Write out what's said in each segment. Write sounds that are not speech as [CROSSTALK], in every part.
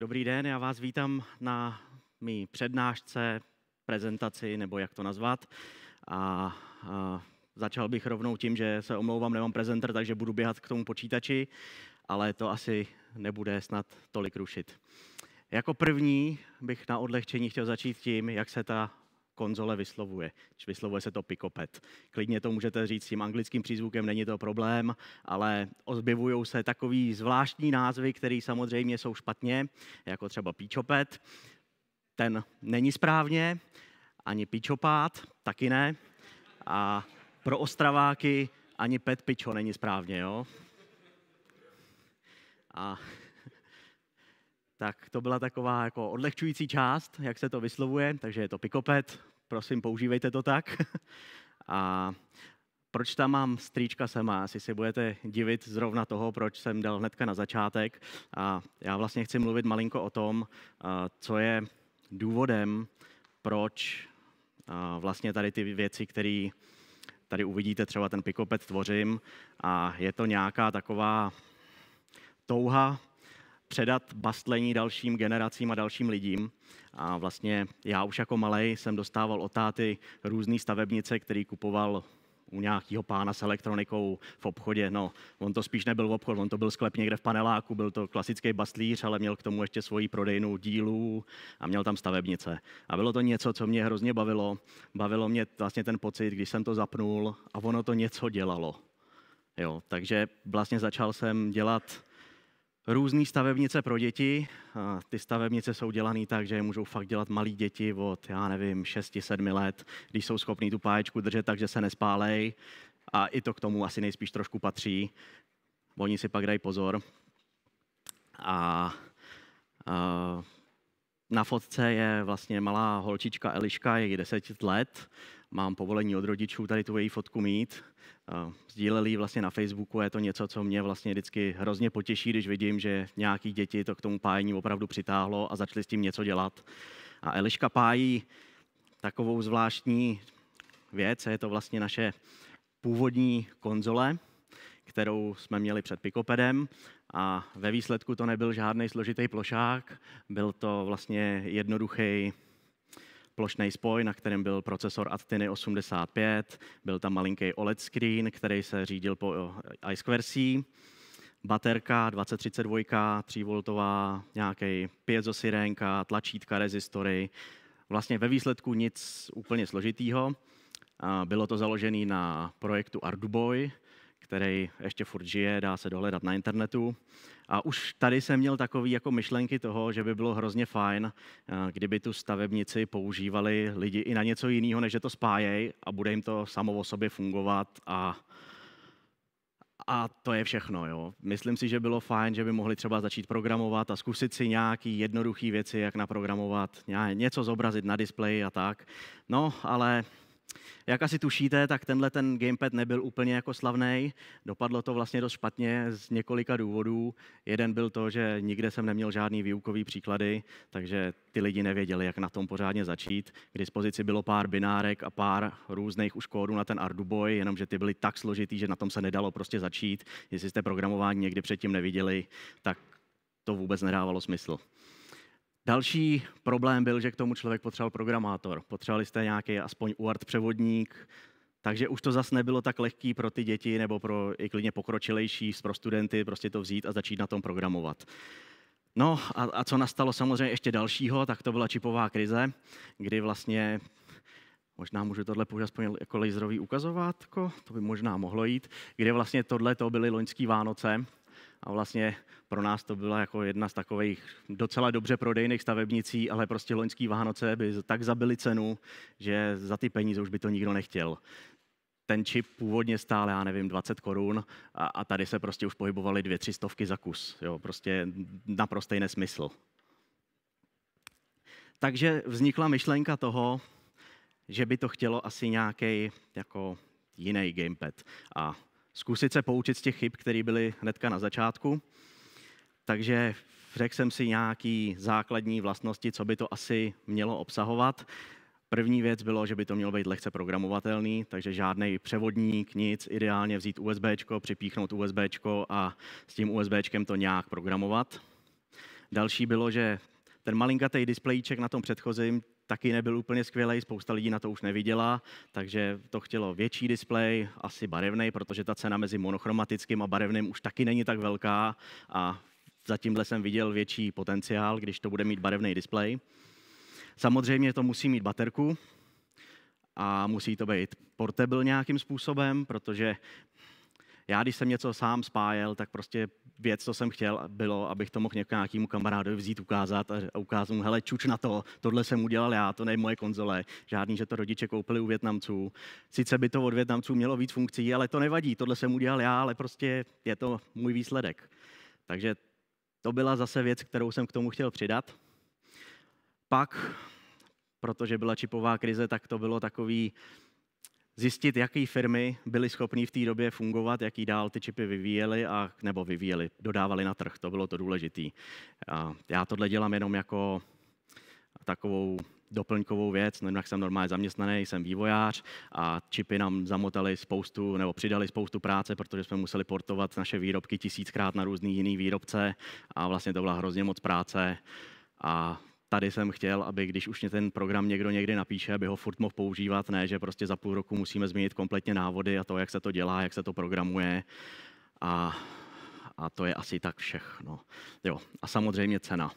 Dobrý den, já vás vítám na mý přednášce, prezentaci, nebo jak to nazvat. A, a začal bych rovnou tím, že se omlouvám, nemám prezenter, takže budu běhat k tomu počítači, ale to asi nebude snad tolik rušit. Jako první bych na odlehčení chtěl začít tím, jak se ta konzole vyslovuje. Vyslovuje se to pikopet. Klidně to můžete říct s tím anglickým přízvukem, není to problém, ale ozbivují se takový zvláštní názvy, které samozřejmě jsou špatně, jako třeba píčopet. Ten není správně, ani píčopát, taky ne. A pro ostraváky ani pet pičo není správně, jo? A [LAUGHS] tak to byla taková jako odlehčující část, jak se to vyslovuje, takže je to pikopet, prosím, používejte to tak. [LAUGHS] A proč tam mám strýčka sama? Asi si budete divit zrovna toho, proč jsem dal hnedka na začátek. A já vlastně chci mluvit malinko o tom, co je důvodem, proč vlastně tady ty věci, které tady uvidíte, třeba ten pikopet tvořím. A je to nějaká taková touha předat bastlení dalším generacím a dalším lidím. A vlastně já už jako malej jsem dostával od táty různé stavebnice, který kupoval u nějakého pána s elektronikou v obchodě. No, on to spíš nebyl v obchod, on to byl sklep někde v paneláku, byl to klasický bastlíř, ale měl k tomu ještě svoji prodejnu dílů a měl tam stavebnice. A bylo to něco, co mě hrozně bavilo. Bavilo mě vlastně ten pocit, když jsem to zapnul a ono to něco dělalo. Jo, takže vlastně začal jsem dělat různé stavebnice pro děti. Ty stavebnice jsou dělané tak, že je můžou fakt dělat malí děti od, já nevím, 6-7 let, když jsou schopní tu páječku držet tak, že se nespálej. A i to k tomu asi nejspíš trošku patří. Oni si pak dají pozor. A, a na fotce je vlastně malá holčička Eliška, je jí 10 let. Mám povolení od rodičů tady tu její fotku mít. Eh, sdíleli vlastně na Facebooku. Je to něco, co mě vlastně vždycky hrozně potěší, když vidím, že nějaký děti to k tomu pájení opravdu přitáhlo a začali s tím něco dělat. A Eliška pájí takovou zvláštní věc, je to vlastně naše původní konzole, kterou jsme měli před Pikopedem a ve výsledku to nebyl žádný složitý plošák, byl to vlastně jednoduchý plošný spoj, na kterém byl procesor Adtiny 85, byl tam malinký OLED screen, který se řídil po eh, I2C, baterka 2032, 3V, nějaký piezosyrénka, tlačítka, rezistory. Vlastně ve výsledku nic úplně složitýho. Bylo to založené na projektu Arduboy, který ještě furt žije, dá se dohledat na internetu. A už tady jsem měl takový jako myšlenky toho, že by bylo hrozně fajn, eh, kdyby tu stavebnici používali lidi i na něco jiného, než že to spájejí a bude jim to samo o sobě fungovat a a to je všechno. Jo. Myslím si, že bylo fajn, že by mohli třeba začít programovat a zkusit si nějaké jednoduché věci, jak naprogramovat, něco zobrazit na displeji a tak. No, ale jak asi tušíte, tak tenhle ten gamepad nebyl úplně jako slavný. Dopadlo to vlastně dost špatně z několika důvodů. Jeden byl to, že nikde jsem neměl žádný výukový příklady, takže ty lidi nevěděli, jak na tom pořádně začít. K dispozici bylo pár binárek a pár různých už kódů na ten Arduboy, jenomže ty byly tak složitý, že na tom se nedalo prostě začít. Jestli jste programování někdy předtím neviděli, tak to vůbec nedávalo smysl. Další problém byl, že k tomu člověk potřeboval programátor. Potřebovali jste nějaký aspoň UART převodník, takže už to zase nebylo tak lehký pro ty děti nebo pro i klidně pokročilejší, pro studenty, prostě to vzít a začít na tom programovat. No a, a co nastalo samozřejmě ještě dalšího, tak to byla čipová krize, kdy vlastně, možná můžu tohle použít aspoň jako laserový ukazovátko, to by možná mohlo jít, kde vlastně tohle to byly loňský Vánoce, a vlastně pro nás to byla jako jedna z takových docela dobře prodejných stavebnicí, ale prostě loňský Vánoce by tak zabili cenu, že za ty peníze už by to nikdo nechtěl. Ten čip původně stál, já nevím, 20 korun a, a tady se prostě už pohybovaly dvě, tři stovky za kus. Jo, prostě naprostý nesmysl. Takže vznikla myšlenka toho, že by to chtělo asi nějaký jako jiný gamepad. A zkusit se poučit z těch chyb, které byly hnedka na začátku. Takže řekl jsem si nějaký základní vlastnosti, co by to asi mělo obsahovat. První věc bylo, že by to mělo být lehce programovatelný, takže žádný převodník, nic, ideálně vzít USB, připíchnout USB a s tím USB to nějak programovat. Další bylo, že ten malinkatý displejíček na tom předchozím taky nebyl úplně skvělý, spousta lidí na to už neviděla, takže to chtělo větší displej, asi barevný, protože ta cena mezi monochromatickým a barevným už taky není tak velká a zatímhle jsem viděl větší potenciál, když to bude mít barevný displej. Samozřejmě to musí mít baterku a musí to být portable nějakým způsobem, protože já, když jsem něco sám spájel, tak prostě věc, co jsem chtěl, bylo, abych to mohl nějakému kamarádovi vzít, ukázat a ukázat mu, hele, čuč na to, tohle jsem udělal já, to nejmoje moje konzole, žádný, že to rodiče koupili u Větnamců. Sice by to od Větnamců mělo víc funkcí, ale to nevadí, tohle jsem udělal já, ale prostě je to můj výsledek. Takže to byla zase věc, kterou jsem k tomu chtěl přidat. Pak, protože byla čipová krize, tak to bylo takový, zjistit, jaké firmy byly schopné v té době fungovat, jaký dál ty čipy vyvíjely, a nebo vyvíjeli, dodávali na trh. To bylo to důležité. Já tohle dělám jenom jako takovou doplňkovou věc, no, jinak jsem normálně zaměstnaný, jsem vývojář a čipy nám zamotali spoustu, nebo přidali spoustu práce, protože jsme museli portovat naše výrobky tisíckrát na různý jiný výrobce a vlastně to byla hrozně moc práce a tady jsem chtěl, aby když už mě ten program někdo někdy napíše, aby ho furt mohl používat, ne, že prostě za půl roku musíme změnit kompletně návody a to, jak se to dělá, jak se to programuje. A, a to je asi tak všechno. Jo. A samozřejmě cena.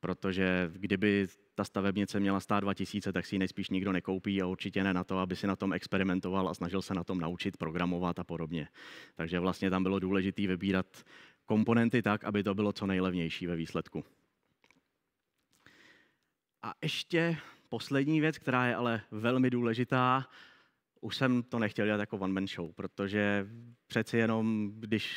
Protože kdyby ta stavebnice měla stát 2000, tak si ji nejspíš nikdo nekoupí a určitě ne na to, aby si na tom experimentoval a snažil se na tom naučit programovat a podobně. Takže vlastně tam bylo důležité vybírat komponenty tak, aby to bylo co nejlevnější ve výsledku. A ještě poslední věc, která je ale velmi důležitá, už jsem to nechtěl dělat jako one man show, protože přeci jenom, když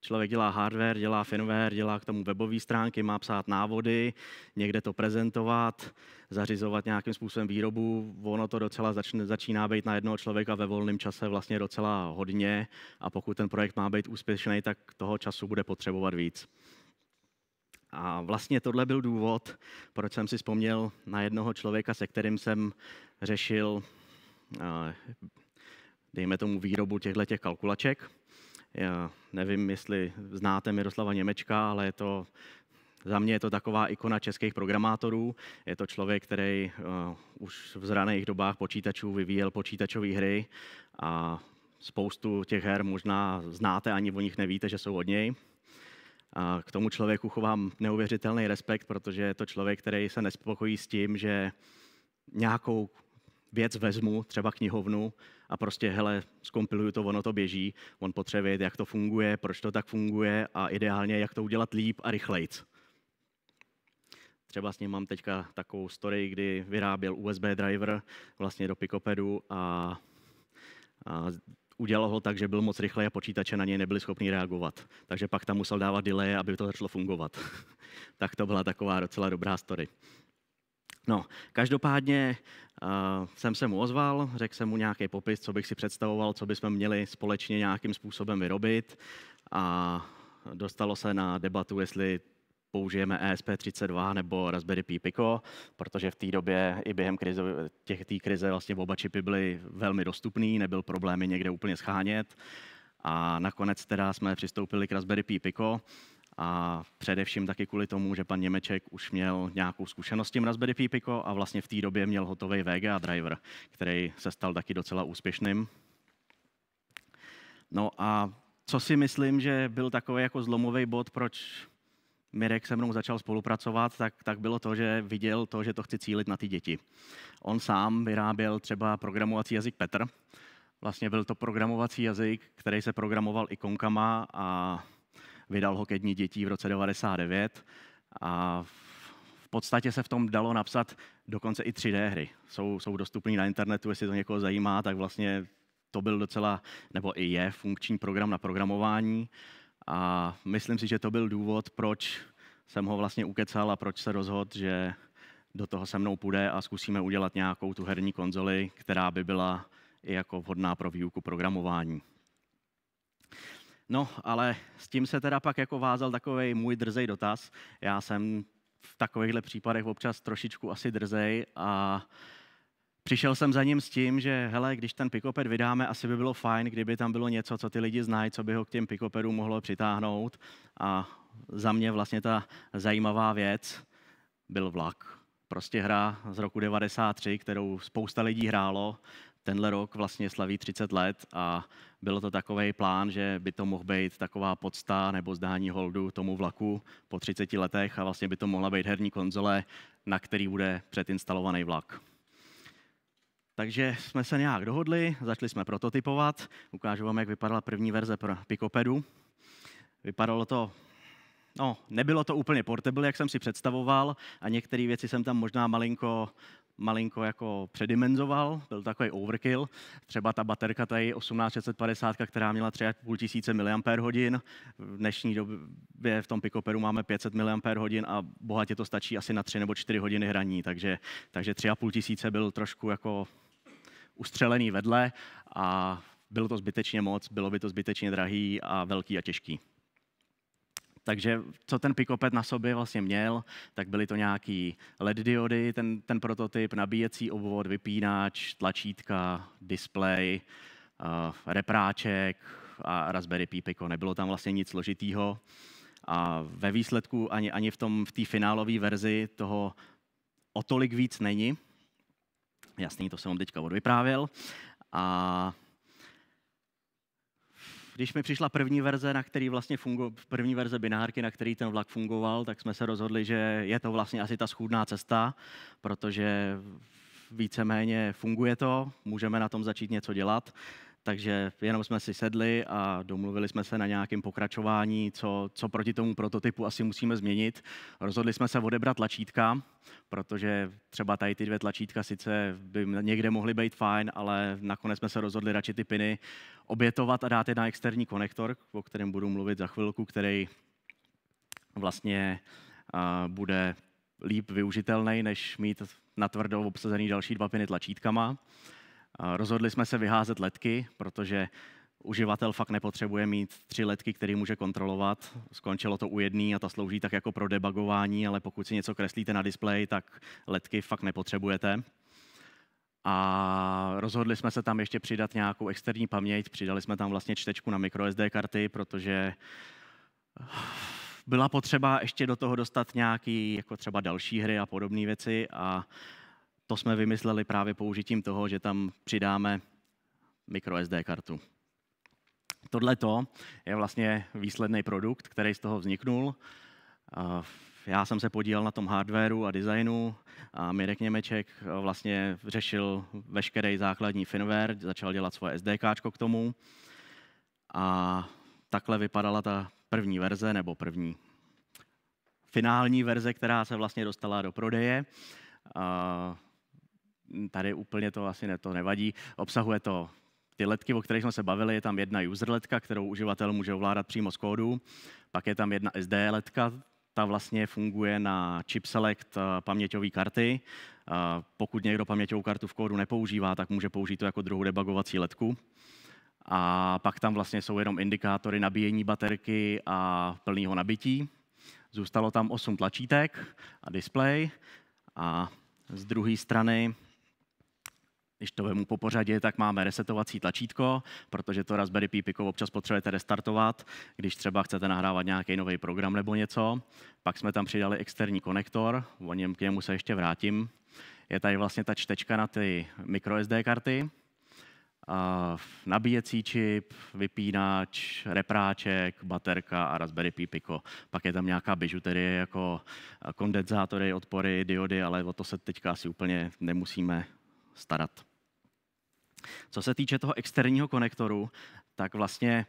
člověk dělá hardware, dělá firmware, dělá k tomu webové stránky, má psát návody, někde to prezentovat, zařizovat nějakým způsobem výrobu, ono to docela začne, začíná být na jednoho člověka ve volném čase vlastně docela hodně a pokud ten projekt má být úspěšný, tak toho času bude potřebovat víc. A vlastně tohle byl důvod, proč jsem si vzpomněl na jednoho člověka, se kterým jsem řešil, eh, dejme tomu, výrobu těchto kalkulaček. Já nevím, jestli znáte Miroslava Němečka, ale je to za mě je to taková ikona českých programátorů. Je to člověk, který eh, už v zraných dobách počítačů vyvíjel počítačové hry a spoustu těch her možná znáte, ani o nich nevíte, že jsou od něj. K tomu člověku chovám neuvěřitelný respekt, protože je to člověk, který se nespokojí s tím, že nějakou věc vezmu, třeba knihovnu, a prostě, hele, zkompiluju to, ono to běží, on potřebuje vědět, jak to funguje, proč to tak funguje a ideálně, jak to udělat líp a rychlejc. Třeba s ním mám teďka takovou story, kdy vyráběl USB driver vlastně do Picopedu a, a udělal ho tak, že byl moc rychle a počítače na něj nebyli schopni reagovat. Takže pak tam musel dávat delay, aby to začalo fungovat. [LAUGHS] tak to byla taková docela dobrá story. No, každopádně uh, jsem se mu ozval, řekl jsem mu nějaký popis, co bych si představoval, co bychom měli společně nějakým způsobem vyrobit a dostalo se na debatu, jestli použijeme ESP32 nebo Raspberry Pi Pico, protože v té době i během krize, těch, té krize vlastně oba čipy byly velmi dostupný, nebyl problémy někde úplně schánět. A nakonec teda jsme přistoupili k Raspberry Pi Pico, a především taky kvůli tomu, že pan Němeček už měl nějakou zkušenost s tím Raspberry Pi Pico a vlastně v té době měl hotový VGA driver, který se stal taky docela úspěšným. No a co si myslím, že byl takový jako zlomový bod, proč Mirek se mnou začal spolupracovat, tak, tak bylo to, že viděl to, že to chci cílit na ty děti. On sám vyráběl třeba programovací jazyk Petr. Vlastně byl to programovací jazyk, který se programoval ikonkama a vydal ho ke dní dětí v roce 99. A v podstatě se v tom dalo napsat dokonce i 3D hry. Jsou, jsou dostupné na internetu, jestli to někoho zajímá, tak vlastně to byl docela, nebo i je, funkční program na programování. A myslím si, že to byl důvod, proč jsem ho vlastně ukecal a proč se rozhodl, že do toho se mnou půjde a zkusíme udělat nějakou tu herní konzoli, která by byla i jako vhodná pro výuku programování. No, ale s tím se teda pak jako vázal takový můj drzej dotaz. Já jsem v takovýchhle případech občas trošičku asi drzej a uh, Přišel jsem za ním s tím, že hele, když ten pikoped vydáme, asi by bylo fajn, kdyby tam bylo něco, co ty lidi znají, co by ho k těm pikopedům mohlo přitáhnout. A za mě vlastně ta zajímavá věc byl vlak. Prostě hra z roku 93, kterou spousta lidí hrálo. Tenhle rok vlastně slaví 30 let a bylo to takový plán, že by to mohl být taková podsta nebo zdání holdu tomu vlaku po 30 letech a vlastně by to mohla být herní konzole, na který bude předinstalovaný vlak. Takže jsme se nějak dohodli, začali jsme prototypovat. Ukážu vám, jak vypadala první verze pro Picopedu. Vypadalo to No, nebylo to úplně portable, jak jsem si představoval a některé věci jsem tam možná malinko malinko jako předimenzoval, byl takový overkill. Třeba ta baterka tady 18650, která měla 3,5 tisíce mAh, v dnešní době v tom Picoperu máme 500 mAh a bohatě to stačí asi na 3 nebo 4 hodiny hraní, takže, takže 3,5 tisíce byl trošku jako ustřelený vedle a bylo to zbytečně moc, bylo by to zbytečně drahý a velký a těžký. Takže co ten pikopet na sobě vlastně měl, tak byly to nějaký LED diody, ten, ten prototyp, nabíjecí obvod, vypínač, tlačítka, displej, uh, repráček a Raspberry Pi Pico. Nebylo tam vlastně nic složitýho. A ve výsledku ani, ani v té v finálové verzi toho o tolik víc není, Jasný, to jsem vám teďka odvyprávěl. A když mi přišla první verze, na který vlastně fungo, první verze binárky, na který ten vlak fungoval, tak jsme se rozhodli, že je to vlastně asi ta schůdná cesta, protože víceméně funguje to, můžeme na tom začít něco dělat takže jenom jsme si sedli a domluvili jsme se na nějakém pokračování, co, co proti tomu prototypu asi musíme změnit. Rozhodli jsme se odebrat tlačítka, protože třeba tady ty dvě tlačítka sice by někde mohly být fajn, ale nakonec jsme se rozhodli radši ty piny obětovat a dát je na externí konektor, o kterém budu mluvit za chvilku, který vlastně bude líp využitelný, než mít natvrdo obsazený další dva piny tlačítkama. Rozhodli jsme se vyházet letky, protože uživatel fakt nepotřebuje mít tři letky, který může kontrolovat. Skončilo to u jedné a ta slouží tak jako pro debagování, ale pokud si něco kreslíte na displeji, tak letky fakt nepotřebujete. A rozhodli jsme se tam ještě přidat nějakou externí paměť, přidali jsme tam vlastně čtečku na microSD karty, protože eh, byla potřeba ještě do toho dostat nějaký jako třeba další hry a podobné věci a to jsme vymysleli právě použitím toho, že tam přidáme microSD kartu. Tohle je vlastně výsledný produkt, který z toho vzniknul. Já jsem se podílel na tom hardwareu a designu a Mirek Němeček vlastně řešil veškerý základní firmware, začal dělat svoje SDK k tomu a takhle vypadala ta první verze, nebo první finální verze, která se vlastně dostala do prodeje tady úplně to asi ne, to nevadí. Obsahuje to ty letky, o kterých jsme se bavili, je tam jedna user letka, kterou uživatel může ovládat přímo z kódu, pak je tam jedna SD letka, ta vlastně funguje na chip select eh, paměťové karty. Eh, pokud někdo paměťovou kartu v kódu nepoužívá, tak může použít to jako druhou debugovací letku. A pak tam vlastně jsou jenom indikátory nabíjení baterky a plného nabití. Zůstalo tam 8 tlačítek a display. A z druhé strany když to vemu po pořadě, tak máme resetovací tlačítko, protože to Raspberry Pi Pico občas potřebujete restartovat, když třeba chcete nahrávat nějaký nový program nebo něco. Pak jsme tam přidali externí konektor, o něm k němu se ještě vrátím. Je tady vlastně ta čtečka na ty microSD karty, nabíjecí čip, vypínač, repráček, baterka a Raspberry Pi Pico. Pak je tam nějaká bižuterie jako kondenzátory, odpory, diody, ale o to se teďka asi úplně nemusíme starat. Co se týče toho externího konektoru, tak vlastně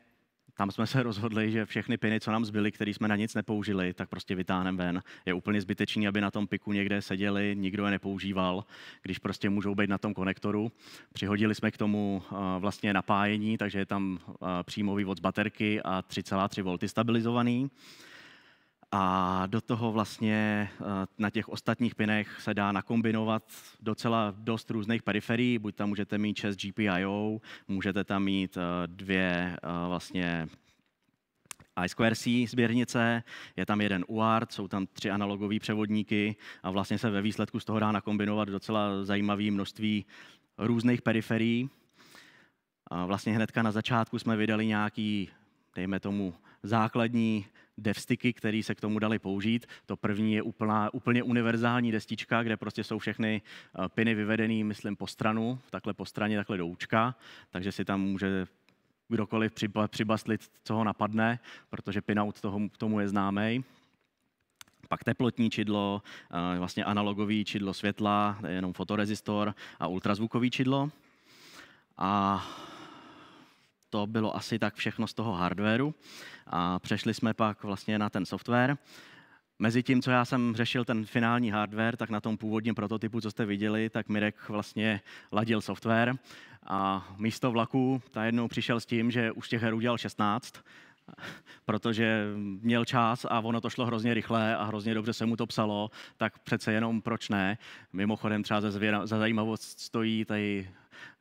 tam jsme se rozhodli, že všechny piny, co nám zbyly, které jsme na nic nepoužili, tak prostě vytáhneme ven. Je úplně zbytečný, aby na tom piku někde seděli, nikdo je nepoužíval, když prostě můžou být na tom konektoru. Přihodili jsme k tomu eh, vlastně napájení, takže je tam eh, přímo vývod z baterky a 3,3 V stabilizovaný. A do toho vlastně eh, na těch ostatních pinech se dá nakombinovat docela dost různých periferií. Buď tam můžete mít 6 GPIO, můžete tam mít eh, dvě eh, vlastně i2C sběrnice, je tam jeden UART, jsou tam tři analogové převodníky a vlastně se ve výsledku z toho dá nakombinovat docela zajímavé množství různých periferií. A vlastně hnedka na začátku jsme vydali nějaký, dejme tomu, základní devstiky, které se k tomu dali použít. To první je úplná, úplně univerzální destička, kde prostě jsou všechny eh, piny vyvedené, myslím, po stranu, takhle po straně, takhle do účka, takže si tam může kdokoliv přibastlit, co ho napadne, protože pinout toho, tomu je známý. Pak teplotní čidlo, eh, vlastně analogový čidlo světla, jenom fotorezistor a ultrazvukový čidlo. A to bylo asi tak všechno z toho hardwareu a přešli jsme pak vlastně na ten software. Mezi tím, co já jsem řešil ten finální hardware, tak na tom původním prototypu, co jste viděli, tak Mirek vlastně ladil software a místo vlaku ta jednou přišel s tím, že už těch her udělal 16, protože měl čas a ono to šlo hrozně rychle a hrozně dobře se mu to psalo, tak přece jenom proč ne. Mimochodem třeba za, zvěra, za zajímavost stojí tady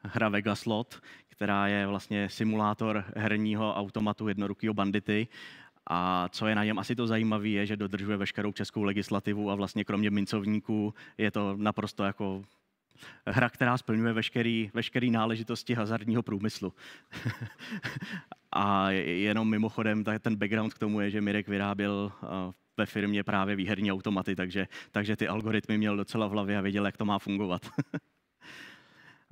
hra Vegaslot, která je vlastně simulátor herního automatu jednorukého bandity. A co je na něm asi to zajímavé, je, že dodržuje veškerou českou legislativu a vlastně kromě mincovníků je to naprosto jako hra, která splňuje veškerý, veškerý náležitosti hazardního průmyslu. [LAUGHS] a jenom mimochodem, ten background k tomu je, že Mirek vyráběl eh, ve firmě právě výherní automaty, takže, takže ty algoritmy měl docela v hlavě a věděl, jak to má fungovat. [LAUGHS]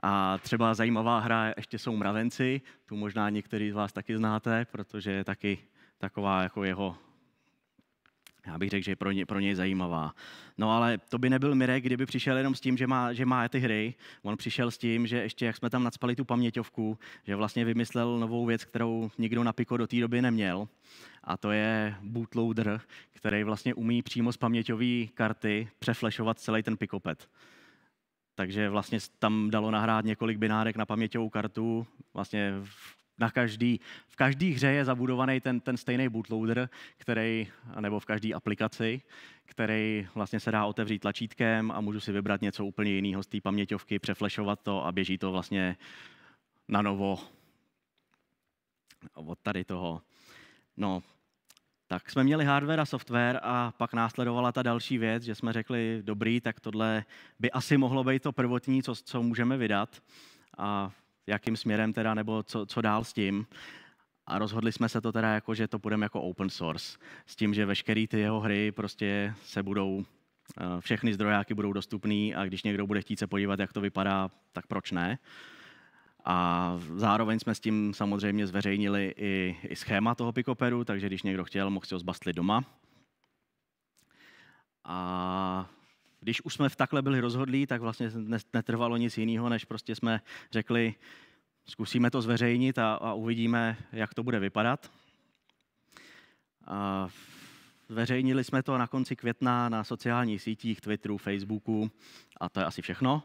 A třeba zajímavá hra ještě jsou mravenci, tu možná některý z vás taky znáte, protože je taky taková jako jeho já bych řekl, že je pro, ně, pro něj zajímavá. No ale to by nebyl Mirek, kdyby přišel jenom s tím, že má, že má ty hry. On přišel s tím, že ještě jak jsme tam nadspali tu paměťovku, že vlastně vymyslel novou věc, kterou nikdo na Piko do té doby neměl. A to je bootloader, který vlastně umí přímo z paměťové karty přeflešovat celý ten Pikopet. Takže vlastně tam dalo nahrát několik binárek na paměťovou kartu. Vlastně na každý, v každé hře je zabudovaný ten, ten stejný bootloader, který, nebo v každé aplikaci, který vlastně se dá otevřít tlačítkem a můžu si vybrat něco úplně jiného z té paměťovky, přeflešovat to a běží to vlastně na novo od tady toho. No, tak jsme měli hardware a software a pak následovala ta další věc, že jsme řekli, dobrý, tak tohle by asi mohlo být to prvotní, co, co můžeme vydat a jakým směrem teda, nebo co, co dál s tím. A rozhodli jsme se to teda jako, že to půjdeme jako open source, s tím, že veškeré ty jeho hry prostě se budou, eh, všechny zdrojáky budou dostupný a když někdo bude chtít se podívat, jak to vypadá, tak proč ne. Uh, a zároveň jsme s tím samozřejmě zveřejnili i, i schéma toho pikoperu, takže když někdo chtěl, mohl si ho zbastlit doma. A když už jsme v takhle byli rozhodlí, tak vlastně netrvalo nic jiného, než prostě jsme řekli, zkusíme to zveřejnit a, a uvidíme, jak to bude vypadat. A zveřejnili jsme to na konci května na sociálních sítích, Twitteru, Facebooku a to je asi všechno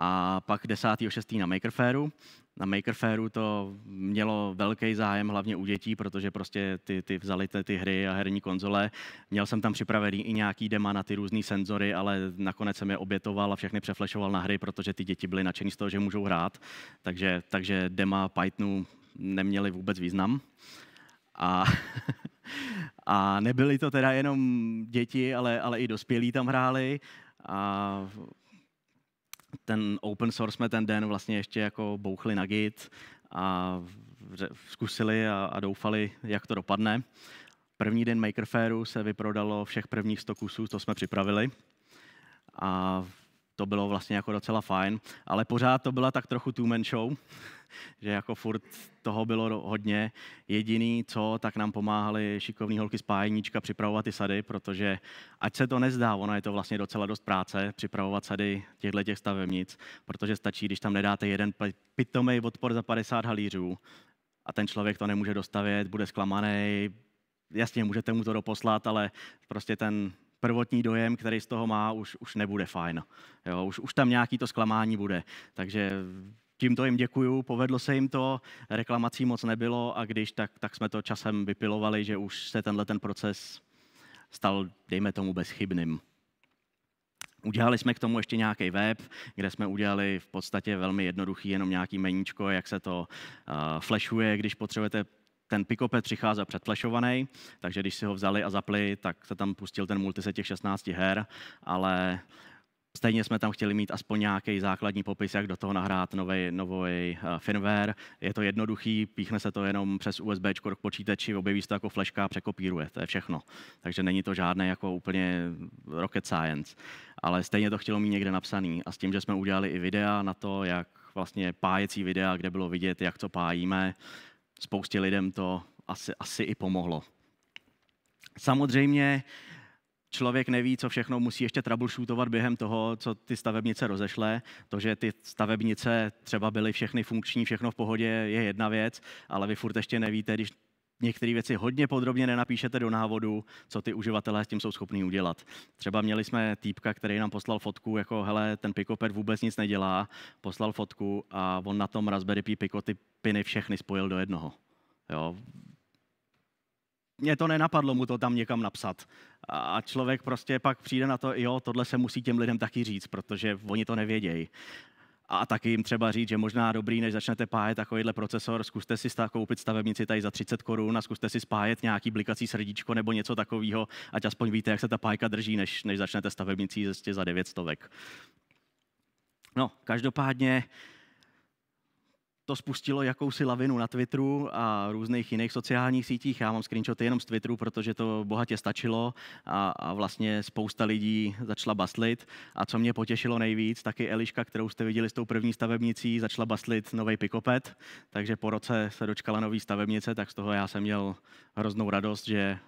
a pak 10.6. na Makerfairu. Na Makerfairu to mělo velký zájem, hlavně u dětí, protože prostě ty, ty vzali ty, ty hry a herní konzole. Měl jsem tam připravený i nějaký dema na ty různé senzory, ale nakonec jsem je obětoval a všechny přeflešoval na hry, protože ty děti byly nadšený z toho, že můžou hrát. Takže, takže dema Pythonu neměly vůbec význam. A [LAUGHS] A nebyly to teda jenom děti, ale, ale i dospělí tam hráli. A ten open source jsme ten den vlastně ještě jako bouchli na Git a zkusili a, a doufali, jak to dopadne. První den Makerfairu se vyprodalo všech prvních 100 kusů, co jsme připravili. A to bylo vlastně jako docela fajn, ale pořád to byla tak trochu two-man show, [LAUGHS] že jako furt toho bylo hodně. Jediný, co, tak nám pomáhali šikovní holky z pájeníčka připravovat ty sady, protože ať se to nezdá, ono je to vlastně docela dost práce připravovat sady těchto těch stavebnic, protože stačí, když tam nedáte jeden pitomej odpor za 50 halířů a ten člověk to nemůže dostavět, bude zklamaný, jasně, můžete mu to doposlat, ale prostě ten prvotní dojem, který z toho má, už, už nebude fajn. Jo, už, už tam nějaký to zklamání bude. Takže tímto jim děkuju, povedlo se jim to, reklamací moc nebylo a když tak, tak jsme to časem vypilovali, že už se tenhle ten proces stal, dejme tomu, bezchybným. Udělali jsme k tomu ještě nějaký web, kde jsme udělali v podstatě velmi jednoduchý, jenom nějaký meníčko, jak se to uh, flashuje, když potřebujete ten pikope přichází předflashovaný, takže když si ho vzali a zapli, tak se tam pustil ten multiset těch 16 her, ale Stejně jsme tam chtěli mít aspoň nějaký základní popis, jak do toho nahrát nový, nový eh, firmware. Je to jednoduchý, píchne se to jenom přes USB k počítači, objeví se to jako flashka a překopíruje, to je všechno. Takže není to žádné jako úplně rocket science. Ale stejně to chtělo mít někde napsaný. A s tím, že jsme udělali i videa na to, jak vlastně pájecí videa, kde bylo vidět, jak co pájíme, spoustě lidem to asi, asi i pomohlo. Samozřejmě člověk neví, co všechno musí ještě troubleshootovat během toho, co ty stavebnice rozešle. To, že ty stavebnice třeba byly všechny funkční, všechno v pohodě, je jedna věc, ale vy furt ještě nevíte, když některé věci hodně podrobně nenapíšete do návodu, co ty uživatelé s tím jsou schopní udělat. Třeba měli jsme týpka, který nám poslal fotku, jako hele, ten pikoper vůbec nic nedělá, poslal fotku a on na tom Raspberry Pi Pico ty piny všechny spojil do jednoho. Jo. Mě to nenapadlo mu to tam někam napsat. A člověk prostě pak přijde na to, jo, tohle se musí těm lidem taky říct, protože oni to nevědějí. A taky jim třeba říct, že možná dobrý, než začnete pájet takovýhle procesor, zkuste si stav, koupit stavebnici tady za 30 korun a zkuste si spájet nějaký blikací srdíčko nebo něco takového, ať aspoň víte, jak se ta pájka drží, než, než začnete stavebnici za 900. No, každopádně to spustilo jakousi lavinu na Twitteru a různých jiných sociálních sítích. Já mám screenshoty jenom z Twitteru, protože to bohatě stačilo a, a vlastně spousta lidí začala baslit. A co mě potěšilo nejvíc, taky Eliška, kterou jste viděli s tou první stavebnicí, začala baslit nový pikopet, takže po roce se dočkala nový stavebnice, tak z toho já jsem měl hroznou radost, že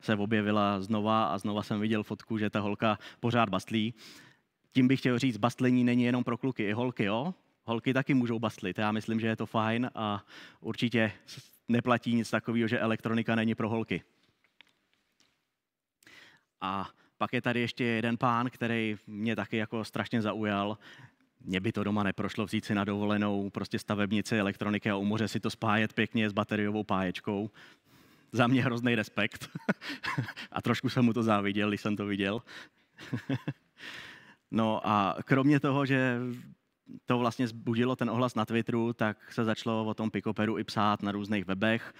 se objevila znova a znova jsem viděl fotku, že ta holka pořád bastlí. Tím bych chtěl říct, bastlení není jenom pro kluky i holky, jo? holky taky můžou bastlit. Já myslím, že je to fajn a určitě neplatí nic takového, že elektronika není pro holky. A pak je tady ještě jeden pán, který mě taky jako strašně zaujal. Mně by to doma neprošlo vzít si na dovolenou prostě stavebnici elektroniky a umoře si to spájet pěkně s bateriovou páječkou. Za mě hrozný respekt. [LAUGHS] a trošku jsem mu to záviděl, když jsem to viděl. [LAUGHS] no a kromě toho, že to vlastně zbudilo ten ohlas na Twitteru, tak se začalo o tom pikoperu i psát na různých webech,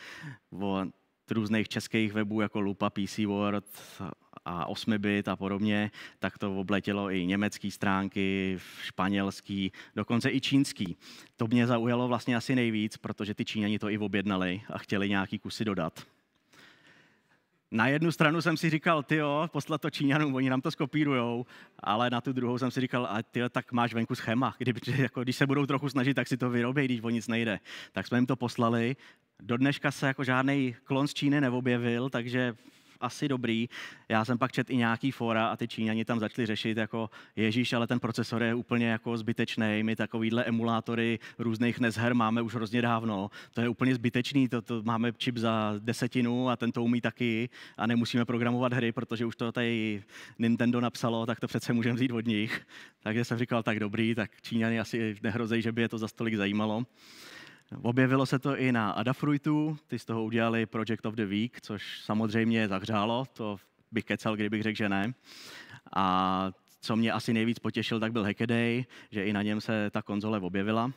o různých českých webů jako Lupa, PC World a 8bit a podobně, tak to obletělo i německé stránky, španělský, dokonce i čínský. To mě zaujalo vlastně asi nejvíc, protože ty Číňani to i objednali a chtěli nějaký kusy dodat na jednu stranu jsem si říkal, ty jo, poslat to Číňanům, oni nám to skopírujou, ale na tu druhou jsem si říkal, a ty tak máš venku schéma, [LAUGHS] Kdyby, jako, když se budou trochu snažit, tak si to vyrobí, když o nic nejde. Tak jsme jim to poslali. Do dneška se jako žádný klon z Číny neobjevil, takže asi dobrý. Já jsem pak čet i nějaký fora a ty Číňani tam začali řešit jako Ježíš, ale ten procesor je úplně jako zbytečný. My takovýhle emulátory různých nezher máme už hrozně dávno. To je úplně zbytečný, to, to máme čip za desetinu a ten to umí taky a nemusíme programovat hry, protože už to tady Nintendo napsalo, tak to přece můžeme vzít od nich. Takže jsem říkal, tak dobrý, tak Číňani asi nehrozej, že by je to za stolik zajímalo. Objevilo se to i na Adafruitu, ty z toho udělali Project of the Week, což samozřejmě zahřálo, to bych kecal, kdybych řekl, že ne. A co mě asi nejvíc potěšil, tak byl Hackaday, že i na něm se ta konzole objevila.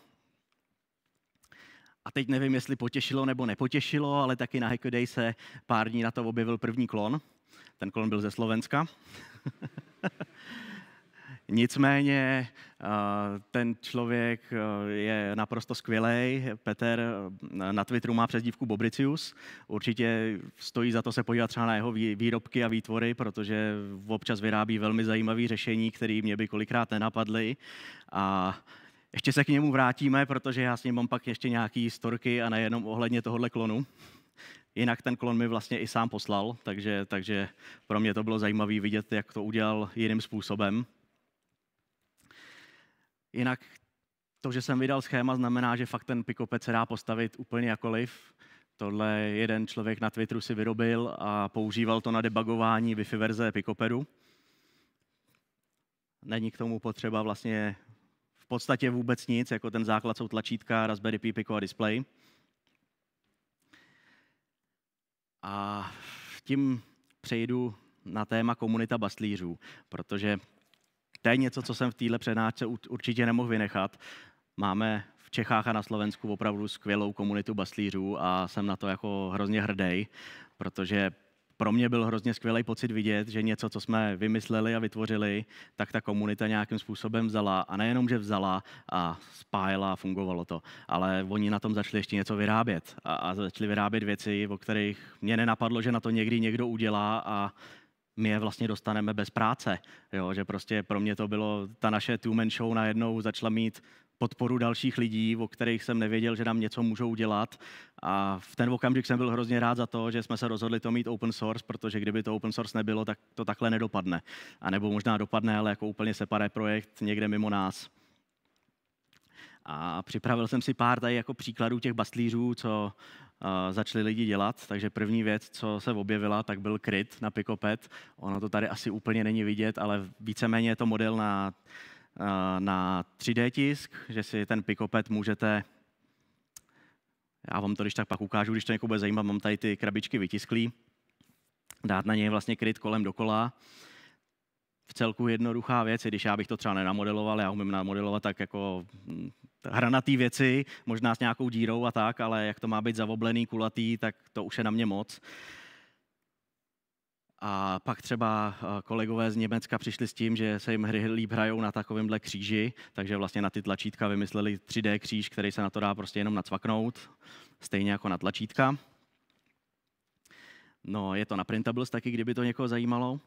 A teď nevím, jestli potěšilo nebo nepotěšilo, ale taky na Hackaday se pár dní na to objevil první klon. Ten klon byl ze Slovenska. [LAUGHS] Nicméně eh, ten člověk eh, je naprosto skvělý. Petr eh, na Twitteru má přezdívku Bobricius. Určitě stojí za to se podívat třeba na jeho výrobky a výtvory, protože občas vyrábí velmi zajímavé řešení, které mě by kolikrát nenapadly. A ještě se k němu vrátíme, protože já s ním mám pak ještě nějaký storky a nejenom ohledně tohohle klonu. Jinak ten klon mi vlastně i sám poslal, takže, takže pro mě to bylo zajímavé vidět, jak to udělal jiným způsobem. Jinak to, že jsem vydal schéma, znamená, že fakt ten pikopec se dá postavit úplně jakoliv. Tohle jeden člověk na Twitteru si vyrobil a používal to na debugování Wi-Fi verze pikopedu. Není k tomu potřeba vlastně v podstatě vůbec nic, jako ten základ jsou tlačítka, Raspberry Pi, Pico a display. A tím přejdu na téma komunita bastlířů, protože to je něco, co jsem v téhle přednášce určitě nemohl vynechat. Máme v Čechách a na Slovensku opravdu skvělou komunitu baslířů a jsem na to jako hrozně hrdý, protože pro mě byl hrozně skvělý pocit vidět, že něco, co jsme vymysleli a vytvořili, tak ta komunita nějakým způsobem vzala. A nejenom, že vzala a spájela a fungovalo to, ale oni na tom začali ještě něco vyrábět. A, a začali vyrábět věci, o kterých mě nenapadlo, že na to někdy někdo udělá a my je vlastně dostaneme bez práce. Jo? Že prostě pro mě to bylo, ta naše two-man show najednou začala mít podporu dalších lidí, o kterých jsem nevěděl, že nám něco můžou udělat. A v ten okamžik jsem byl hrozně rád za to, že jsme se rozhodli to mít open source, protože kdyby to open source nebylo, tak to takhle nedopadne. A nebo možná dopadne, ale jako úplně separé projekt někde mimo nás. A připravil jsem si pár tady jako příkladů těch bastlířů, co uh, Eh, začali lidi dělat, takže první věc, co se objevila, tak byl kryt na Pikopet. Ono to tady asi úplně není vidět, ale víceméně je to model na, eh, na 3D tisk, že si ten Pikopet můžete já vám to když tak pak ukážu, když to někoho bude zajímat, mám tady ty krabičky vytisklý, dát na něj vlastně kryt kolem dokola v celku jednoduchá věc, když já bych to třeba nenamodeloval, já umím namodelovat tak jako hm, hranatý věci, možná s nějakou dírou a tak, ale jak to má být zavoblený, kulatý, tak to už je na mě moc. A pak třeba eh, kolegové z Německa přišli s tím, že se jim hry líp hrajou na takovémhle kříži, takže vlastně na ty tlačítka vymysleli 3D kříž, který se na to dá prostě jenom nacvaknout, stejně jako na tlačítka. No, je to na printables taky, kdyby to někoho zajímalo.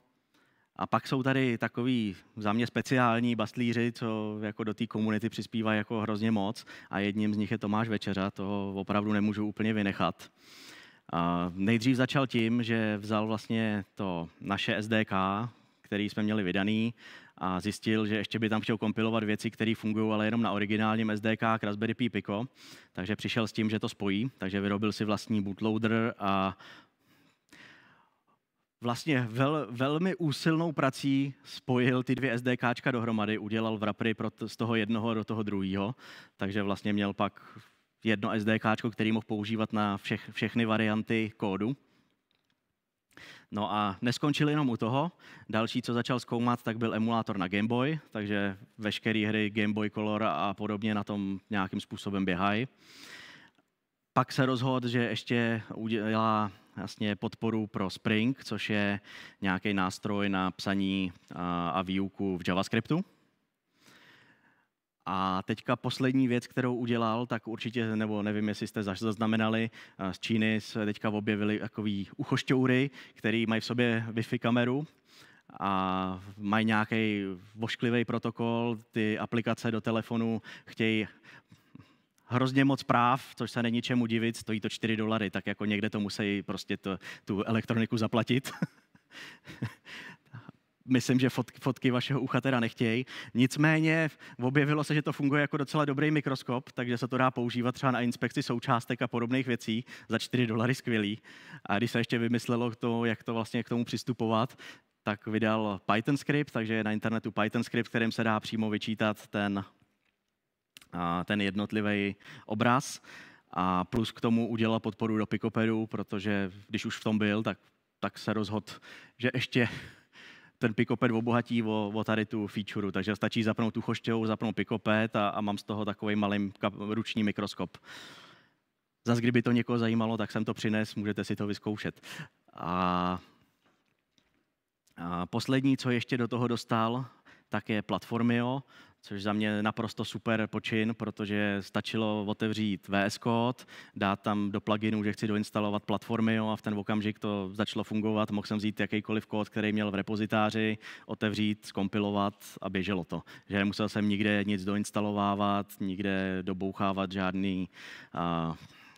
A pak jsou tady takový za mě speciální bastlíři, co jako do té komunity přispívají jako hrozně moc a jedním z nich je Tomáš Večeřa, toho opravdu nemůžu úplně vynechat. A nejdřív začal tím, že vzal vlastně to naše SDK, který jsme měli vydaný a zjistil, že ještě by tam chtěl kompilovat věci, které fungují ale jenom na originálním SDK k Raspberry Pi Pico, takže přišel s tím, že to spojí, takže vyrobil si vlastní bootloader a vlastně vel, velmi úsilnou prací spojil ty dvě SDKčka dohromady, udělal vrapry pro t, z toho jednoho do toho druhého, takže vlastně měl pak jedno SDKčko, který mohl používat na všech, všechny varianty kódu. No a neskončil jenom u toho. Další, co začal zkoumat, tak byl emulátor na Game Boy, takže veškeré hry Game Boy Color a podobně na tom nějakým způsobem běhají. Pak se rozhodl, že ještě udělá jasně podporu pro Spring, což je nějaký nástroj na psaní a výuku v JavaScriptu. A teďka poslední věc, kterou udělal, tak určitě, nebo nevím, jestli jste zaznamenali, z Číny se teďka objevili takový uchošťoury, který mají v sobě Wi-Fi kameru a mají nějaký vošklivý protokol, ty aplikace do telefonu chtějí hrozně moc práv, což se není čemu divit, stojí to 4 dolary, tak jako někde to musí prostě to, tu elektroniku zaplatit. [LAUGHS] Myslím, že fotky, fotky vašeho ucha teda nechtějí. Nicméně objevilo se, že to funguje jako docela dobrý mikroskop, takže se to dá používat třeba na inspekci součástek a podobných věcí za 4 dolary skvělý. A když se ještě vymyslelo to, jak to vlastně k tomu přistupovat, tak vydal Python script, takže je na internetu Python script, kterým se dá přímo vyčítat ten ten jednotlivý obraz a plus k tomu udělal podporu do Pikopedu, protože když už v tom byl, tak, tak se rozhodl, že ještě ten Pikoped obohatí o, o tady tu feature, takže stačí zapnout tu chošťou, zapnout Pikoped a, a mám z toho takový malý ruční mikroskop. Zas kdyby to někoho zajímalo, tak jsem to přines, můžete si to vyzkoušet. A, a poslední, co ještě do toho dostal, tak je Platformio, což za mě naprosto super počin, protože stačilo otevřít VS Code, dát tam do pluginu, že chci doinstalovat platformy jo, a v ten okamžik to začalo fungovat. Mohl jsem vzít jakýkoliv kód, který měl v repozitáři, otevřít, skompilovat a běželo to. Že nemusel jsem nikde nic doinstalovávat, nikde dobouchávat žádný, a,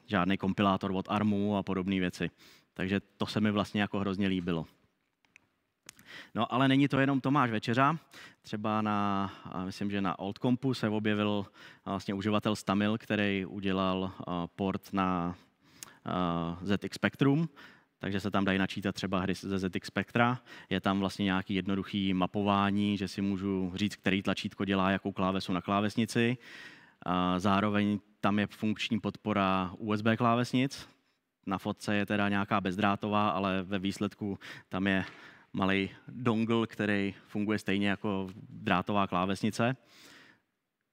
žádný kompilátor od ARMu a podobné věci. Takže to se mi vlastně jako hrozně líbilo. No ale není to jenom Tomáš Večeřa. Třeba na, myslím, že na Old Compu se objevil vlastně uživatel Stamil, který udělal port na ZX Spectrum, takže se tam dají načítat třeba hry ze ZX Spectra. Je tam vlastně nějaký jednoduchý mapování, že si můžu říct, který tlačítko dělá jakou klávesu na klávesnici. Zároveň tam je funkční podpora USB klávesnic. Na fotce je teda nějaká bezdrátová, ale ve výsledku tam je malý dongle, který funguje stejně jako drátová klávesnice.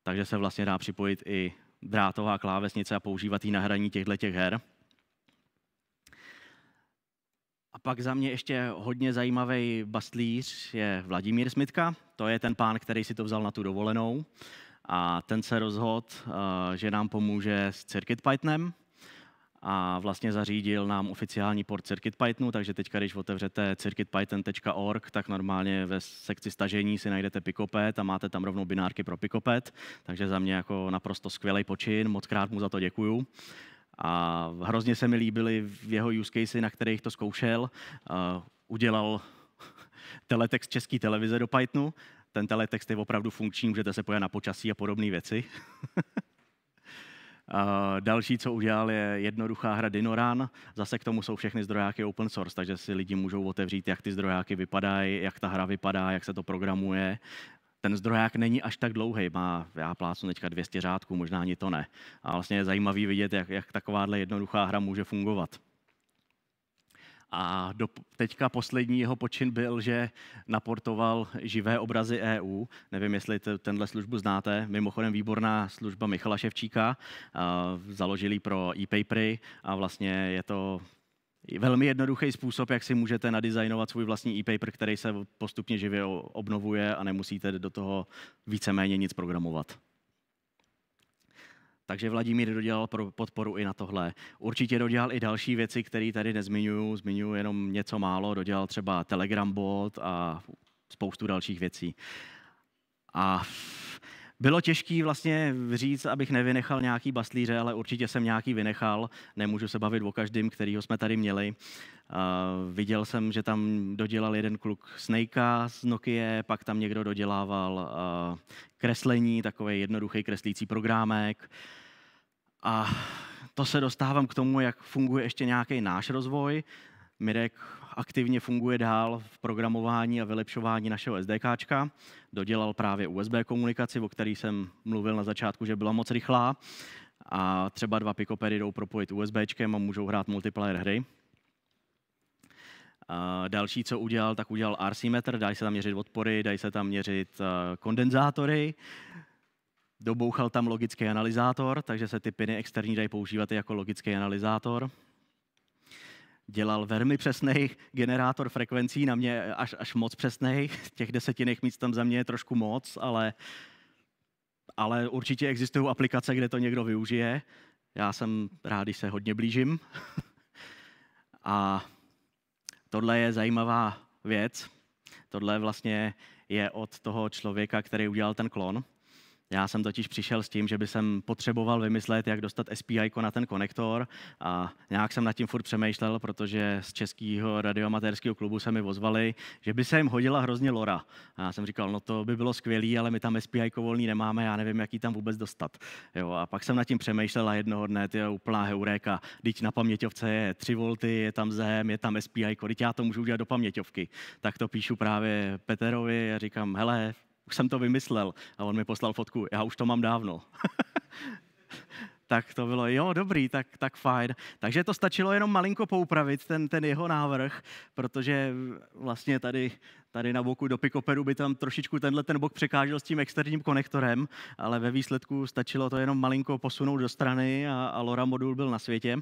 Takže se vlastně dá připojit i drátová klávesnice a používat ji na hraní těchto těch her. A pak za mě ještě hodně zajímavý bastlíř je Vladimír Smitka. To je ten pán, který si to vzal na tu dovolenou. A ten se rozhodl, eh, že nám pomůže s CircuitPythonem. Pythonem, a vlastně zařídil nám oficiální port CircuitPythonu, takže teďka, když otevřete circuitpython.org, tak normálně ve sekci stažení si najdete Picopet a máte tam rovnou binárky pro Picopet, takže za mě jako naprosto skvělý počin, moc krát mu za to děkuju. A hrozně se mi líbily jeho use case, na kterých to zkoušel. Uh, udělal [LAUGHS] teletext český televize do Pythonu ten teletext je opravdu funkční, můžete se pojat na počasí a podobné věci. [LAUGHS] Eh, další, co udělal, je jednoduchá hra Dinoran. Zase k tomu jsou všechny zdrojáky open source, takže si lidi můžou otevřít, jak ty zdrojáky vypadají, jak ta hra vypadá, jak se to programuje. Ten zdroják není až tak dlouhý, má, já plácnu teďka 200 řádků, možná ani to ne. A vlastně je zajímavý vidět, jak, jak takováhle jednoduchá hra může fungovat. A do, teďka poslední jeho počin byl, že naportoval živé obrazy EU. Nevím, jestli t- tenhle službu znáte. Mimochodem výborná služba Michala Ševčíka. Založili pro e-papery a vlastně je to velmi jednoduchý způsob, jak si můžete nadizajnovat svůj vlastní e-paper, který se postupně živě obnovuje a nemusíte do toho víceméně nic programovat. Takže Vladimír dodělal pro podporu i na tohle. Určitě dodělal i další věci, které tady nezmiňuju, zmiňuju jenom něco málo. Dodělal třeba Telegram bot a spoustu dalších věcí. A bylo těžké vlastně říct, abych nevynechal nějaký baslíře, ale určitě jsem nějaký vynechal. Nemůžu se bavit o každém, kterýho jsme tady měli. Uh, viděl jsem, že tam dodělal jeden kluk Snakea z Nokia, pak tam někdo dodělával uh, kreslení, takový jednoduchý kreslící programek. Uh, a to se dostávám k tomu, jak funguje ještě nějaký náš rozvoj. Mirek aktivně funguje dál v programování a vylepšování našeho SDKčka. Dodělal právě USB komunikaci, o který jsem mluvil na začátku, že byla moc rychlá. A třeba dva pikopery jdou propojit USBčkem a můžou hrát multiplayer hry. A další, co udělal, tak udělal RC meter, dají se tam měřit odpory, dají se tam měřit eh, kondenzátory. Dobouchal tam logický analyzátor, takže se ty piny externí dají používat i jako logický analyzátor. Dělal velmi přesný generátor frekvencí, na mě až, až moc přesný. [LAUGHS] Těch desetiných míst tam za mě je trošku moc, ale, ale určitě existují aplikace, kde to někdo využije. Já jsem rád, když se hodně blížím. [LAUGHS] A tohle je zajímavá věc. Tohle vlastně je od toho člověka, který udělal ten klon. Já jsem totiž přišel s tím, že by jsem potřeboval vymyslet, jak dostat SPI na ten konektor a nějak jsem nad tím furt přemýšlel, protože z českého radioamatérského klubu se mi vozvali, že by se jim hodila hrozně lora. A já jsem říkal, no to by bylo skvělé, ale my tam SPI volný nemáme, já nevím, jak ji tam vůbec dostat. Jo, a pak jsem nad tím přemýšlel a jednoho dne, ty úplná heuréka, teď na paměťovce je 3 volty, je tam zem, je tam SPI, teď já to můžu udělat do paměťovky. Tak to píšu právě Peterovi a říkám, hele, už jsem to vymyslel. A on mi poslal fotku, já už to mám dávno. [LAUGHS] tak to bylo, jo, dobrý, tak, tak fajn. Takže to stačilo jenom malinko poupravit, ten, ten jeho návrh, protože vlastně tady, tady na boku do pikoperu by tam trošičku tenhle ten bok překážel s tím externím konektorem, ale ve výsledku stačilo to jenom malinko posunout do strany a, a LoRa modul byl na světě.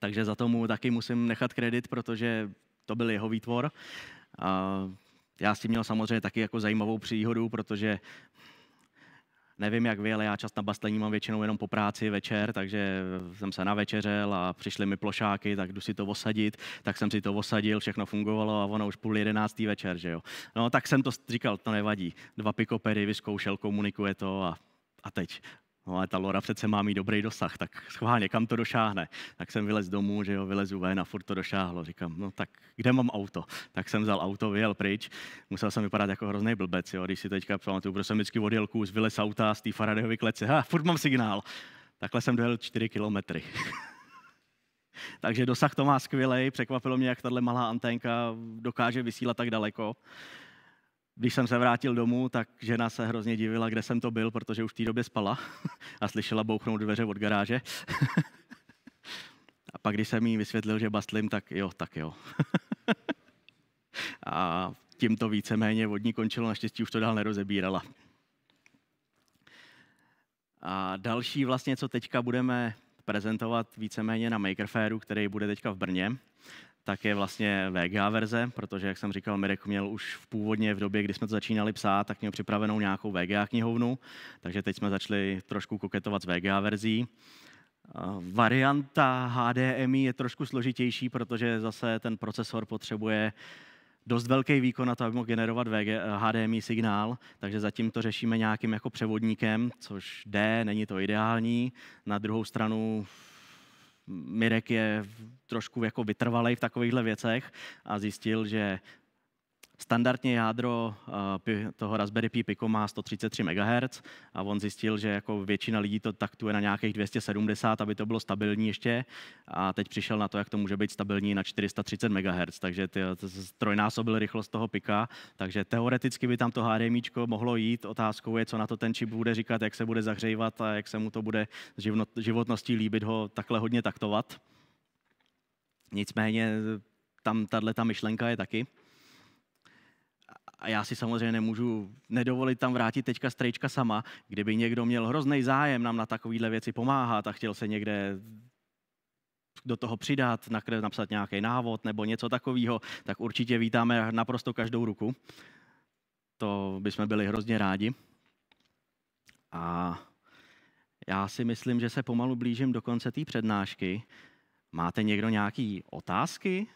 Takže za tomu taky musím nechat kredit, protože to byl jeho výtvor. A já s tím měl samozřejmě taky jako zajímavou příhodu, protože nevím jak vy, ale já čas na bastlení mám většinou jenom po práci večer, takže jsem se navečeřel a přišly mi plošáky, tak jdu si to osadit, tak jsem si to osadil, všechno fungovalo a ono už půl jedenáctý večer, že jo. No tak jsem to říkal, to nevadí. Dva pikopery vyzkoušel, komunikuje to a, a teď No ale ta lora přece má mít dobrý dosah, tak schválně, kam to došáhne? Tak jsem vylez domů, že jo, vylezu ven a furt to došáhlo. Říkám, no tak kde mám auto? Tak jsem vzal auto, vyjel pryč. Musel jsem vypadat jako hrozný blbec, jo, když si teďka pamatuju, protože jsem vždycky odjel kus, vylez auta z té Faradayovy klece, ha, furt mám signál. Takhle jsem dojel 4 kilometry. [LAUGHS] Takže dosah to má skvělej, překvapilo mě, jak tahle malá anténka dokáže vysílat tak daleko. Když jsem se vrátil domů, tak žena se hrozně divila, kde jsem to byl, protože už v té době spala [LAUGHS] a slyšela bouchnout dveře od garáže. [LAUGHS] A pak, když jsem jí vysvětlil, že bastlím, tak jo, tak jo. [LAUGHS] a tím to víceméně vodní končilo, naštěstí už to dál nerozebírala. A další vlastně, co teďka budeme prezentovat víceméně na Makerfairu, který bude teďka v Brně, tak je vlastně VGA verze, protože, jak jsem říkal, Mirek měl už v původně v době, kdy jsme to začínali psát, tak měl připravenou nějakou VGA knihovnu, takže teď jsme začali trošku koketovat s VGA verzí. Varianta HDMI je trošku složitější, protože zase ten procesor potřebuje dost velký výkon na to, aby mohl generovat VG, HDMI signál, takže zatím to řešíme nějakým jako převodníkem, což jde, není to ideální. Na druhou stranu Mirek je trošku jako vytrvalej v takovýchhle věcech a zjistil, že Standardně jádro eh, toho Raspberry Pi Pico má 133 MHz a on zjistil, že jako většina lidí to taktuje na nějakých 270, aby to bylo stabilní ještě. A teď přišel na to, jak to může být stabilní na 430 MHz, takže ty, eh, trojnásobil rychlost toho pika, takže teoreticky by tam to HDMI mohlo jít. Otázkou je, co na to ten čip bude říkat, jak se bude zahřívat a jak se mu to bude životností líbit ho takhle hodně taktovat. Nicméně eh, tam tahle ta myšlenka je taky a já si samozřejmě nemůžu nedovolit tam vrátit teďka strejčka sama, kdyby někdo měl hrozný zájem nám na takovéhle věci pomáhat a chtěl se někde do toho přidat, napsat nějaký návod nebo něco takového, tak určitě vítáme naprosto každou ruku. To bychom byli hrozně rádi. A já si myslím, že se pomalu blížím do konce té přednášky. Máte někdo nějaké otázky?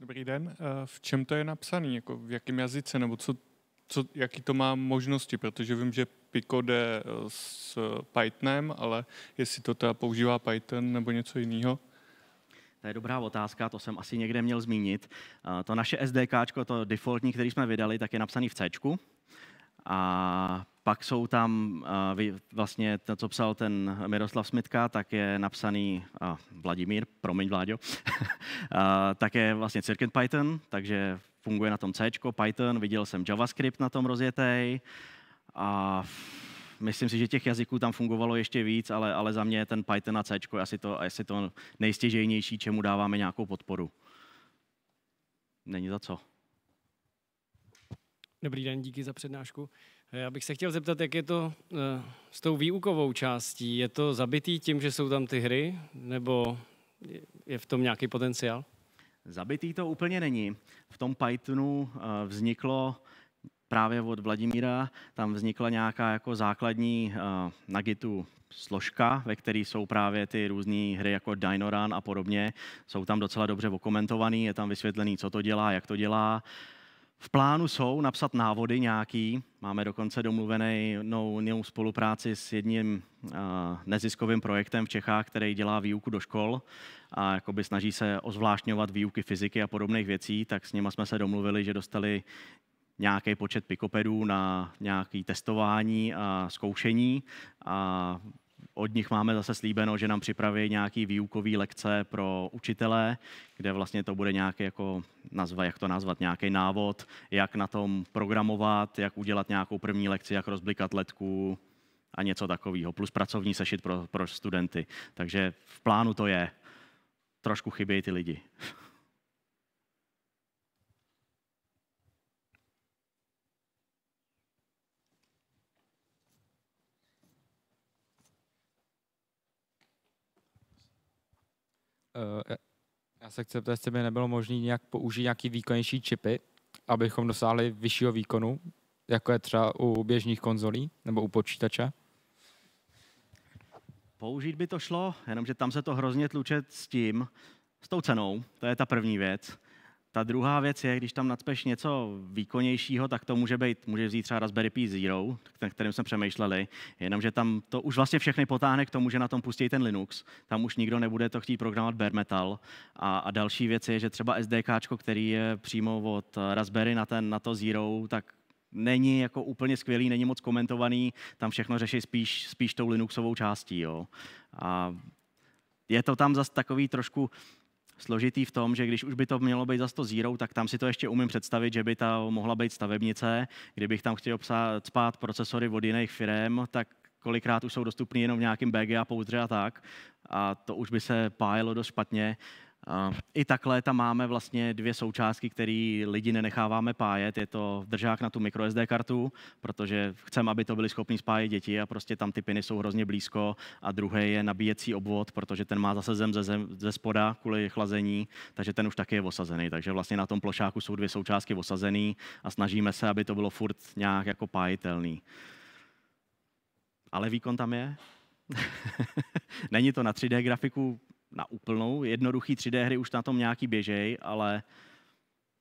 Dobrý den. Eh, v čem to je napsané? Jako v jakém jazyce? Nebo co, co, jaký to má možnosti? Protože vím, že Pico jde eh, s eh, Pythonem, ale jestli to teda používá Python nebo něco jiného? To je dobrá otázka, to jsem asi někde měl zmínit. To naše SDK, to defaultní, který jsme vydali, tak je napsaný v C. A pak jsou tam, vlastně to, co psal ten Miroslav Smitka, tak je napsaný a, Vladimír, promiň Vláďo, [LAUGHS] a, tak je vlastně Circuit Python, takže funguje na tom C, Python, viděl jsem JavaScript na tom rozjetej a myslím si, že těch jazyků tam fungovalo ještě víc, ale, ale za mě ten Python a C je asi to, asi to nejstěžejnější, čemu dáváme nějakou podporu. Není za co. Dobrý den, díky za přednášku. Eh, já bych se chtěl zeptat, jak je to eh, s tou výukovou částí. Je to zabitý tím, že jsou tam ty hry, nebo je v tom nějaký potenciál? Zabitý to úplně není. V tom Pythonu eh, vzniklo právě od Vladimíra, tam vznikla nějaká jako základní na Gitu složka, ve které jsou právě ty různé hry jako Dinoran a podobně. Jsou tam docela dobře okomentovaný, je tam vysvětlený, co to dělá, jak to dělá. V plánu jsou napsat návody nějaký. Máme dokonce domluvenou jinou spolupráci s jedním eh, neziskovým projektem v Čechách, který dělá výuku do škol a jakoby snaží se ozvláštňovat výuky fyziky a podobných věcí, tak s nimi jsme se domluvili, že dostali nějaký počet pikopedů na nějaké testování a zkoušení a od nich máme zase slíbeno, že nám připraví nějaký výukový lekce pro učitele, kde vlastně to bude nějaký jako nazva, jak to nazvat, nějaký návod, jak na tom programovat, jak udělat nějakou první lekci, jak rozblikat letku a něco takového, plus pracovní sešit pro, pro studenty. Takže v plánu to je. Trošku chybějí ty lidi. Eh, já se chci jestli by nebylo možné nějak použít nějaký výkonnější čipy, abychom dosáhli vyššího výkonu, jako je třeba u běžných konzolí nebo u počítače? Použít by to šlo, jenomže tam se to hrozně tluče s tím, s tou cenou, to je ta první věc. Ta druhá věc je, když tam nadspeš něco výkonnějšího, tak to může být, může vzít třeba Raspberry Pi Zero, na kterém jsme přemýšleli, jenomže tam to už vlastně všechny potáhne k tomu, že na tom pustí ten Linux, tam už nikdo nebude to chtít programovat bare metal. A, a další věc je, že třeba SDK, který je přímo od Raspberry na, ten, na to Zero, tak není jako úplně skvělý, není moc komentovaný, tam všechno řeší spíš, spíš tou Linuxovou částí. Jo. A je to tam zase takový trošku, složitý v tom, že když už by to mělo být za to zírou, tak tam si to ještě umím představit, že by ta mohla být stavebnice. Kdybych tam chtěl psát, spát procesory od jiných firm, tak kolikrát už jsou dostupný jenom v nějakém BGA pouzdře a tak. A to už by se pájelo dost špatně. I takhle tam máme vlastně dvě součástky, které lidi nenecháváme pájet. Je to držák na tu microSD kartu, protože chceme, aby to byli schopní spájet děti a prostě tam ty piny jsou hrozně blízko. A druhý je nabíjecí obvod, protože ten má zase zem ze, zem, ze spoda kvůli chlazení, takže ten už taky je osazený. Takže vlastně na tom plošáku jsou dvě součástky osazený a snažíme se, aby to bylo furt nějak jako pájitelný. Ale výkon tam je. [LAUGHS] Není to na 3D grafiku na úplnou. Jednoduchý 3D hry už na tom nějaký běžej, ale,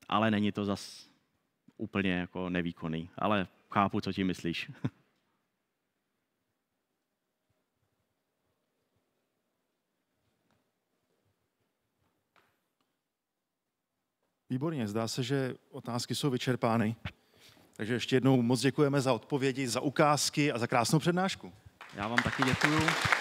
ale není to zas úplně jako nevýkonný. Ale chápu, co ti myslíš. [LAUGHS] Výborně, zdá se, že otázky jsou vyčerpány. Takže ještě jednou moc děkujeme za odpovědi, za ukázky a za krásnou přednášku. Já vám taky děkuju.